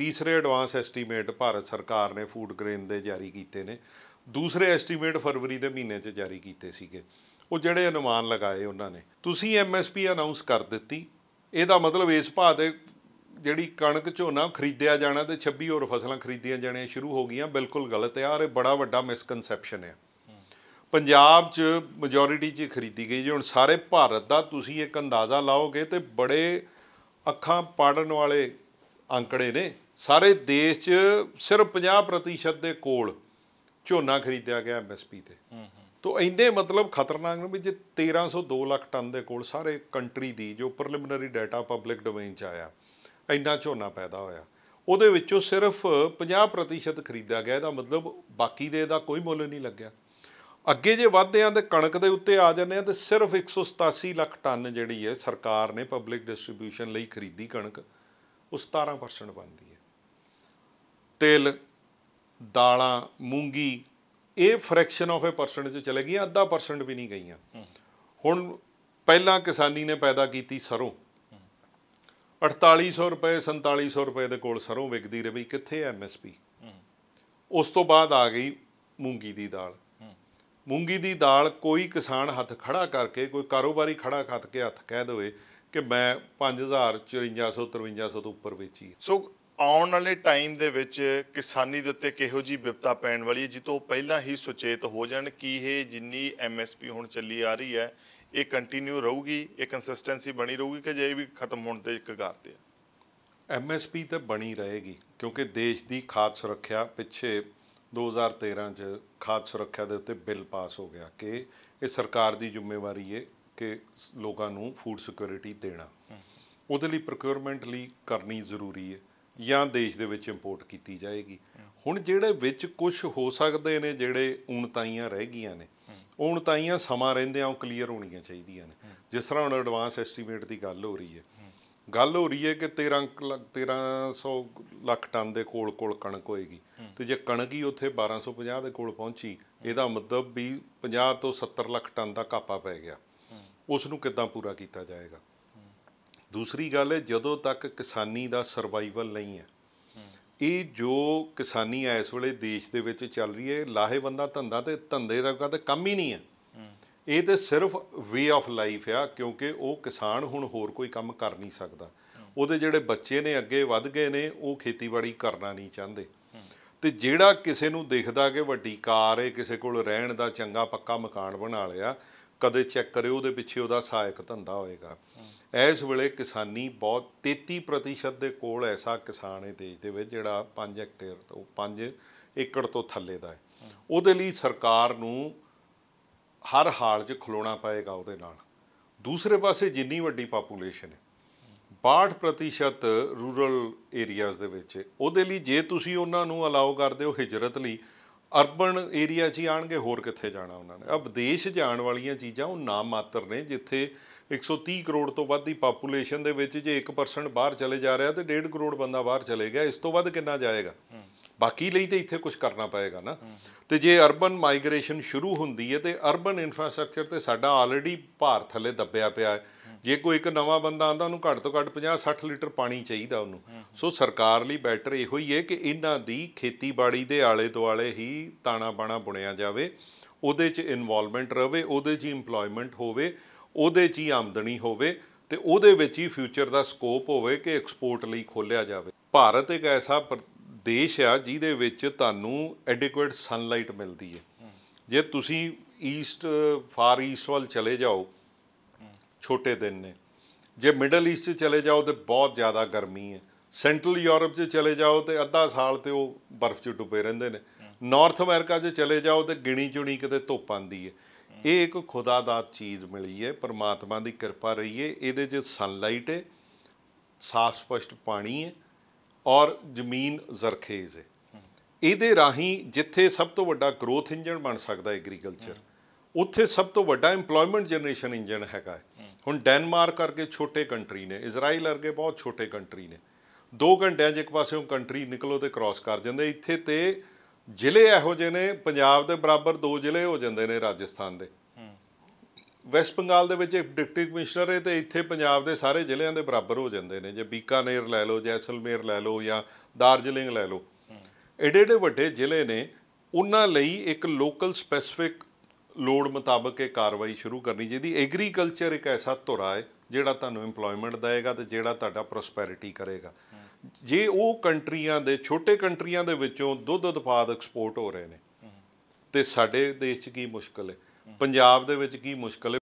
ਤੀਸਰੇ advance estimate Bharat ਸਰਕਾਰ ਨੇ ਫੂਡ ਗ੍ਰੇਨ ਦੇ ਜਾਰੀ ਕੀਤੇ ਨੇ ਦੂਸਰੇ ਐਸਟੀਮੇਟ ਫਰਵਰੀ ਦੇ ਮਹੀਨੇ 'ਚ ਜਾਰੀ ਕੀਤੇ ਸੀਗੇ ਉਹ ਜਿਹੜੇ ਅਨੁਮਾਨ ਲਗਾਏ ਉਹਨਾਂ ਨੇ ਤੁਸੀਂ ਐਮਐਸਪੀ ਅਨਾਉਂਸ ਕਰ ਦਿੱਤੀ ਇਹਦਾ ਮਤਲਬ ਇਸ ਭਾਅ ਦੇ ਜਿਹੜੀ ਕਣਕ ਝੋਨਾ ਖਰੀਦਿਆ ਜਾਣਾ ਤੇ 26 ਹੋਰ ਫਸਲਾਂ ਖਰੀਦੀਆਂ ਜਾਣੀਆਂ ਸ਼ੁਰੂ ਹੋ ਗਈਆਂ ਬਿਲਕੁਲ ਗਲਤ ਹੈ ਔਰ ਇਹ ਬੜਾ ਵੱਡਾ ਮਿਸਕਨਸੈਪਸ਼ਨ ਹੈ ਪੰਜਾਬ 'ਚ ਮੈਜੋਰਿਟੀ 'ਚ ਖਰੀਦੀ ਗਈ ਜੇ ਹੁਣ ਸਾਰੇ ਭਾਰਤ ਦਾ ਤੁਸੀਂ ਇੱਕ ਅੰਦਾਜ਼ਾ ਲਾਓਗੇ ਤੇ ਬੜੇ ਅੱਖਾਂ ਪਾੜਨ ਵਾਲੇ ਅੰਕੜੇ ਨੇ ਸਾਰੇ ਦੇਸ਼ 'ਚ ਸਿਰਫ 50% ਦੇ ਕੋਲ ਝੋਨਾ ਖਰੀਦਿਆ ਗਿਆ ਐਮਐਸਪੀ ਤੇ ਤੋ ਇੰਨੇ ਮਤਲਬ ਖਤਰਨਾਕ ਨੇ ਵੀ ਜੇ 1302 ਲੱਖ ਟਨ ਦੇ ਕੋਲ ਸਾਰੇ ਕੰਟਰੀ ਦੀ ਜੋ ਪ੍ਰੀਲਿਮਿਨਰੀ ਡਾਟਾ ਪਬਲਿਕ ਡੋਮੇਨ 'ਚ ਆਇਆ ਇੰਨਾ ਝੋਨਾ ਪੈਦਾ ਹੋਇਆ ਉਹਦੇ ਵਿੱਚੋਂ ਸਿਰਫ 50% ਖਰੀਦਿਆ ਗਿਆ ਇਹਦਾ ਮਤਲਬ ਬਾਕੀ ਦੇ ਦਾ ਕੋਈ ਮੁੱਲ ਨਹੀਂ ਲੱਗਿਆ ਅੱਗੇ ਜੇ ਵਧਦੇ ਆਂ ਤੇ ਕਣਕ ਦੇ ਉੱਤੇ ਆ ਜਾਂਦੇ ਆਂ ਤੇ ਸਿਰਫ 187 ਲੱਖ ਟਨ ਜਿਹੜੀ ਹੈ ਸਰਕਾਰ ਨੇ ਪਬਲਿਕ ਡਿਸਟ੍ਰੀਬਿਊਸ਼ਨ ਲਈ ਖਰੀਦੀ ਕਣਕ ਉਹ 17% ਬੰਦੀ ਤਿਲ ਦਾਲਾਂ ਮੂੰਗੀ ਇਹ ਫ੍ਰੈਕਸ਼ਨ ਆਫ ਅ ਪਰਸੈਂਟ ਚ ਚਲੇ ਗਈਆਂ ਅੱਧਾ ਪਰਸੈਂਟ ਵੀ ਨਹੀਂ ਗਈਆਂ ਹੁਣ ਪਹਿਲਾਂ ਕਿਸਾਨੀ ਨੇ ਪੈਦਾ ਕੀਤੀ ਸਰੋਂ 4800 ਰੁਪਏ 4700 ਰੁਪਏ ਦੇ ਕੋਲ ਸਰੋਂ ਵਿਕਦੀ ਰਹੀ ਕਿੱਥੇ ਐਮਐਸਪੀ ਉਸ ਤੋਂ ਬਾਅਦ ਆ ਗਈ ਮੂੰਗੀ ਦੀ ਦਾਲ ਮੂੰਗੀ ਦੀ ਦਾਲ ਕੋਈ ਕਿਸਾਨ ਹੱਥ ਖੜਾ ਕਰਕੇ ਕੋਈ ਕਾਰੋਬਾਰੀ ਖੜਾ ਖੱਤ ਕੇ ਹੱਥ ਕਹਿ ਦੋਏ ਕਿ ਮੈਂ 5000 5400 5300 ਤੋਂ ਉੱਪਰ ਵੇਚੀ ਸੋ ਆਉਣ ਵਾਲੇ ਟਾਈਮ ਦੇ ਵਿੱਚ ਕਿਸਾਨੀ ਦੇ ਉੱਤੇ ਕਿਹੋ ਜੀ ਵਿਪਤਾ ਪੈਣ ਵਾਲੀ ਹੈ ਜਿਸ ਤੋਂ ਪਹਿਲਾਂ ਹੀ ਸੁਚੇਤ ਹੋ ਜਾਣ ਕੀ ਇਹ ਜਿੰਨੀ ਐਮਐਸਪੀ ਹੁਣ ਚੱਲੀ ਆ ਰਹੀ ਹੈ ਇਹ ਕੰਟੀਨਿਊ ਰਹੂਗੀ ਇਹ ਕੰਸਿਸਟੈਂਸੀ ਬਣੀ ਰਹੂਗੀ ਕਿ ਜੇ ਇਹ ਵੀ ਖਤਮ ਹੋਣ ਤੇ ਕਗਾਰ ਤੇ ਐਮਐਸਪੀ ਤਾਂ ਬਣੀ ਰਹੇਗੀ ਕਿਉਂਕਿ ਦੇਸ਼ ਦੀ ਖਾਦ ਸੁਰੱਖਿਆ ਪਿੱਛੇ 2013 ਚ ਖਾਦ ਸੁਰੱਖਿਆ ਦੇ ਉੱਤੇ ਬਿੱਲ ਪਾਸ ਹੋ ਗਿਆ ਕਿ ਇਹ ਸਰਕਾਰ ਦੀ ਜ਼ਿੰਮੇਵਾਰੀ ਹੈ ਕਿ ਲੋਕਾਂ ਨੂੰ ਫੂਡ ਸਿਕਿਉਰਿਟੀ ਦੇਣਾ ਉਹਦੇ ਲਈ ਪ੍ਰੋਕਿਉਰਮੈਂਟ ਲਈ ਕਰਨੀ ਜ਼ਰੂਰੀ ਹੈ ਜਾਂ ਦੇਸ਼ ਦੇ ਵਿੱਚ ਇੰਪੋਰਟ ਕੀਤੀ ਜਾਏਗੀ ਹੁਣ ਜਿਹੜੇ ਵਿੱਚ ਕੁਝ ਹੋ ਸਕਦੇ ਨੇ ਜਿਹੜੇ ਉਣਤਾਈਆਂ ਰਹਿ ਗਈਆਂ ਨੇ ਉਣਤਾਈਆਂ ਸਮਾਂ ਰਹਿੰਦਿਆਂ ਉਹ ਕਲੀਅਰ ਹੋਣੀਆਂ ਚਾਹੀਦੀਆਂ ਨੇ ਜਿਸ ਤਰ੍ਹਾਂ ਹੁਣ ਐਡਵਾਂਸ ਐਸਟੀਮੇਟ ਦੀ ਗੱਲ ਹੋ ਰਹੀ ਹੈ ਗੱਲ ਹੋ ਰਹੀ ਹੈ ਕਿ 13 1300 ਲੱਖ ਟਨ ਦੇ ਕੋਲ ਕੋਲ ਕਣਕ ਹੋਏਗੀ ਤੇ ਜੇ ਕਣਕ ਹੀ ਉੱਥੇ 1250 ਦੇ ਕੋਲ ਪਹੁੰਚੀ ਇਹਦਾ ਮਤਲਬ ਵੀ 50 ਤੋਂ 70 ਲੱਖ ਟਨ ਦਾ ਘਾਪਾ ਪੈ ਗਿਆ ਉਸ ਨੂੰ ਕਿੱਦਾਂ ਪੂਰਾ ਕੀਤਾ ਜਾਏਗਾ ਦੂਸਰੀ ਗੱਲ ਹੈ ਜਦੋਂ ਤੱਕ ਕਿਸਾਨੀ ਦਾ ਸਰਵਾਈਵਲ ਨਹੀਂ ਹੈ ਇਹ ਜੋ ਕਿਸਾਨੀ ਐਸ ਇਸ ਵੇਲੇ ਦੇਸ਼ ਦੇ ਵਿੱਚ ਚੱਲ ਰਹੀ ਹੈ ਲਾਹੇਵੰਦਾ ਧੰਦਾ ਤੇ ਧੰਦੇ ਦਾ ਕਦੇ ਕੰਮ ਹੀ ਨਹੀਂ ਹੈ ਇਹ ਤੇ ਸਿਰਫ ਵੇ ਆਫ ਲਾਈਫ ਆ ਕਿਉਂਕਿ ਉਹ ਕਿਸਾਨ ਹੁਣ ਹੋਰ ਕੋਈ ਕੰਮ ਕਰ ਨਹੀਂ ਸਕਦਾ ਉਹਦੇ ਜਿਹੜੇ ਬੱਚੇ ਨੇ ਅੱਗੇ ਵੱਧ ਗਏ ਨੇ ਉਹ ਖੇਤੀਬਾੜੀ ਕਰਨਾ ਨਹੀਂ ਚਾਹੁੰਦੇ ਤੇ ਜਿਹੜਾ ਕਿਸੇ ਨੂੰ ਦੇਖਦਾ ਕਿ ਵੱਡੀ ਕਾਰ ਹੈ ਕਿਸੇ ਕੋਲ ਰਹਿਣ ਦਾ ਚੰਗਾ ਪੱਕਾ ਮਕਾਨ ਬਣਾ ਲਿਆ ਕਦੇ ਚੈੱਕ ਕਰਿਓ ਉਹਦੇ ਪਿੱਛੇ ਉਹਦਾ ਸਹਾਇਕ ਧੰਦਾ ਹੋਏਗਾ ਇਸ ਵੇਲੇ ਕਿਸਾਨੀ ਬਹੁਤ 33% ਦੇ ਕੋਲ ਐਸਾ ਕਿਸਾਨ ਹੈ ਦੇਸ਼ ਦੇ ਵਿੱਚ ਜਿਹੜਾ 5 ਹੈਕਟੇਅਰ ਤੋਂ 5 ਏਕੜ ਤੋਂ ਥੱਲੇ ਦਾ ਹੈ ਉਹਦੇ ਲਈ ਸਰਕਾਰ ਨੂੰ ਹਰ ਹਾਲ 'ਚ ਖਲੋਣਾ ਪਏਗਾ ਉਹਦੇ ਨਾਲ ਦੂਸਰੇ ਪਾਸੇ ਜਿੰਨੀ ਵੱਡੀ ਪਾਪੂਲੇਸ਼ਨ ਹੈ 62% ਰੂਰਲ ਏਰੀਆਜ਼ ਦੇ ਵਿੱਚ ਉਹਦੇ ਲਈ ਜੇ ਤੁਸੀਂ ਉਹਨਾਂ ਨੂੰ ਅਲਾਉ ਕਰਦੇ ਹੋ ਹਿਜਰਤ ਲਈ ਅਰਬਨ ਏਰੀਆ 'ਚ ਆਣਗੇ ਹੋਰ ਕਿੱਥੇ ਜਾਣਾ ਉਹਨਾਂ ਨੇ ਆ ਵਿਦੇਸ਼ ਜਾਣ ਵਾਲੀਆਂ ਚੀਜ਼ਾਂ ਉਹ ਮਾਤਰ ਨੇ ਜਿੱਥੇ 130 ਕਰੋੜ ਤੋਂ ਵੱਧ ਦੀ ਪਾਪੂਲੇਸ਼ਨ ਦੇ ਵਿੱਚ ਜੇ 1% ਬਾਹਰ ਚਲੇ ਜਾ ਰਿਹਾ ਤੇ 1.5 ਕਰੋੜ ਬੰਦਾ ਬਾਹਰ ਚਲੇ ਗਿਆ ਇਸ ਤੋਂ ਵੱਧ ਕਿੰਨਾ ਜਾਏਗਾ ਬਾਕੀ ਲਈ ਤੇ ਇੱਥੇ ਕੁਝ ਕਰਨਾ ਪਏਗਾ ਨਾ ਤੇ ਜੇ ਅਰਬਨ ਮਾਈਗ੍ਰੇਸ਼ਨ ਸ਼ੁਰੂ ਹੁੰਦੀ ਹੈ ਤੇ ਅਰਬਨ ਇਨਫਰਾਸਟ੍ਰਕਚਰ ਤੇ ਸਾਡਾ ਆਲਰੇਡੀ ਭਾਰ ਥੱਲੇ ਦੱਬਿਆ ਪਿਆ ਹੈ ਜੇ ਕੋਈ ਇੱਕ ਨਵਾਂ ਬੰਦਾ ਆਂਦਾ ਉਹਨੂੰ ਘੱਟ ਤੋਂ ਘੱਟ 50-60 ਲੀਟਰ ਪਾਣੀ ਚਾਹੀਦਾ ਉਹਨੂੰ ਸੋ ਸਰਕਾਰ ਲਈ ਬੈਟਰ ਇਹੋ ਹੀ ਹੈ ਕਿ ਇਹਨਾਂ ਦੀ ਖੇਤੀਬਾੜੀ ਦੇ ਆਲੇ ਦੁਆਲੇ ਹੀ ਤਾਣਾ ਬਾਣਾ ਬੁਣਿਆ ਜਾਵੇ ਉਹਦੇ 'ਚ ਇਨਵੋਲਵਮੈਂਟ ਰਹੇ ਉਹਦੇ 'ਚ ਏਮਪਲੋਇਮੈਂਟ ਹੋਵੇ ਉਹਦੇ 'ਚ ਹੀ ਆਮਦਨੀ ਹੋਵੇ ਤੇ ਉਹਦੇ ਵਿੱਚ ਹੀ ਫਿਊਚਰ ਦਾ ਸਕੋਪ ਹੋਵੇ ਕਿ ਐਕਸਪੋਰਟ ਲਈ ਖੋਲਿਆ ਜਾਵੇ ਭਾਰਤ ਇੱਕ ਐਸਾ ਦੇਸ਼ ਆ ਜਿਹਦੇ ਵਿੱਚ ਤੁਹਾਨੂੰ ਐਡਿਕੁਏਟ ਸਨਲਾਈਟ ਮਿਲਦੀ ਹੈ ਜੇ ਤੁਸੀਂ ਈਸਟ ਫਾਰ ਈਸਟ ਵੱਲ ਚਲੇ ਜਾਓ ਛੋਟੇ ਦਿਨ ਨੇ ਜੇ ਮਿਡਲ ਈਸਟ 'ਚ ਚਲੇ ਜਾਓ ਤੇ ਬਹੁਤ ਜ਼ਿਆਦਾ ਗਰਮੀ ਹੈ ਸੈਂਟਰਲ ਯੂਰਪ 'ਚ ਚਲੇ ਜਾਓ ਤੇ ਅੱਧਾ ਸਾਲ ਤੇ ਉਹ ਬਰਫ਼ 'ਚ ਡੁੱਬੇ ਰਹਿੰਦੇ ਨੇ ਨਾਰਥ ਅਮਰੀਕਾ 'ਚ ਚਲੇ ਜਾਓ ਤੇ ਗਿਣੀ ਚੁਣੀ ਕਿਤੇ ਧੁੱਪ ਆਂਦੀ ਹੈ ਇਹ ਇੱਕ ਖੁਦਾ ਦਾ ਚੀਜ਼ ਮਿਲੀ ਹੈ ਪਰਮਾਤਮਾ ਦੀ ਕਿਰਪਾ ਰਹੀ ਹੈ ਇਹਦੇ 'ਚ ਸਨਲਾਈਟ ਹੈ ਸਾਫ਼ ਸਪਸ਼ਟ ਪਾਣੀ ਹੈ ਔਰ ਜ਼ਮੀਨ ਜ਼ਰਖੇਜ਼ ਹੈ ਇਹਦੇ ਰਾਹੀਂ ਜਿੱਥੇ ਸਭ ਤੋਂ ਵੱਡਾ ਗਰੋਥ ਇੰਜਨ ਬਣ ਸਕਦਾ ਐਗਰੀਕਲਚਰ ਉੱਥੇ ਸਭ ਤੋਂ ਵੱਡਾ ਏਮਪਲੋਇਮੈਂਟ ਜਨਰੇਸ਼ਨ ਇੰਜਨ ਹੈਗਾ ਹੁਣ ਡੈਨਮਾਰਕ ਕਰਕੇ ਛੋਟੇ ਕੰਟਰੀ ਨੇ ਇਜ਼ਰਾਈਲ ਵਰਗੇ ਬਹੁਤ ਛੋਟੇ ਕੰਟਰੀ ਨੇ 2 ਘੰਟਿਆਂ 'ਚ ਇੱਕ ਪਾਸਿਓਂ ਕੰਟਰੀ ਨਿਕਲੋ ਤੇ ਕ੍ਰਾਸ ਕਰ ਜਾਂਦੇ ਇੱਥੇ ਤੇ ਜ਼ਿਲ੍ਹੇ ਇਹੋ ਜਿਹੇ ਨੇ ਪੰਜਾਬ ਦੇ ਬਰਾਬਰ ਦੋ ਜ਼ਿਲ੍ਹੇ ਹੋ ਜਾਂਦੇ ਨੇ ਰਾਜਸਥਾਨ ਦੇ ਵੈਸਟ ਬੰਗਾਲ ਦੇ ਵਿੱਚ ਇੱਕ ਡਿਪਟੀ ਕਮਿਸ਼ਨਰ ਹੈ ਤੇ ਇੱਥੇ ਪੰਜਾਬ ਦੇ ਸਾਰੇ ਜ਼ਿਲ੍ਹਿਆਂ ਦੇ ਬਰਾਬਰ ਹੋ ਜਾਂਦੇ ਨੇ ਜੇ ਬੀਕਾਨੇਰ ਲੈ ਲਓ ਜੈਸਲਮੇਰ ਲੈ ਲਓ ਜਾਂ ਦਾਰਜਲਿੰਗ ਲੈ ਲਓ ਐਡੇ ਐਡੇ ਵੱਡੇ ਜ਼ਿਲ੍ਹੇ ਨੇ ਉਹਨਾਂ ਲਈ ਇੱਕ ਲੋਕਲ ਸਪੈਸਿਫਿਕ ਲੋੜ ਮੁਤਾਬਕ ਇਹ ਕਾਰਵਾਈ ਸ਼ੁਰੂ ਕਰਨੀ ਚਾਹੀਦੀ ਐਗਰੀਕਲਚਰ ਇੱਕ ਐਸਾ ਧੁਰਾ ਹੈ ਜਿਹੜਾ ਤੁਹਾਨੂੰ EMPLOYMENT ਦਏਗਾ ਤੇ ਜਿਹੜਾ ਤੁਹਾਡਾ ਪ੍ਰੋਸਪੈਰਿਟੀ ਕਰੇਗਾ ਜੇ ਉਹ ਕੰਟਰੀਆਂ ਦੇ ਛੋਟੇ ਕੰਟਰੀਆਂ ਦੇ ਵਿੱਚੋਂ ਦੁੱਧ ਉਤਪਾਦ ਐਕਸਪੋਰਟ ਹੋ ਰਹੇ ਨੇ ਤੇ ਸਾਡੇ ਦੇਸ਼ 'ਚ ਕੀ ਮੁਸ਼ਕਲ ਹੈ ਪੰਜਾਬ ਦੇ ਵਿੱਚ ਕੀ ਮੁਸ਼ਕਲ ਹੈ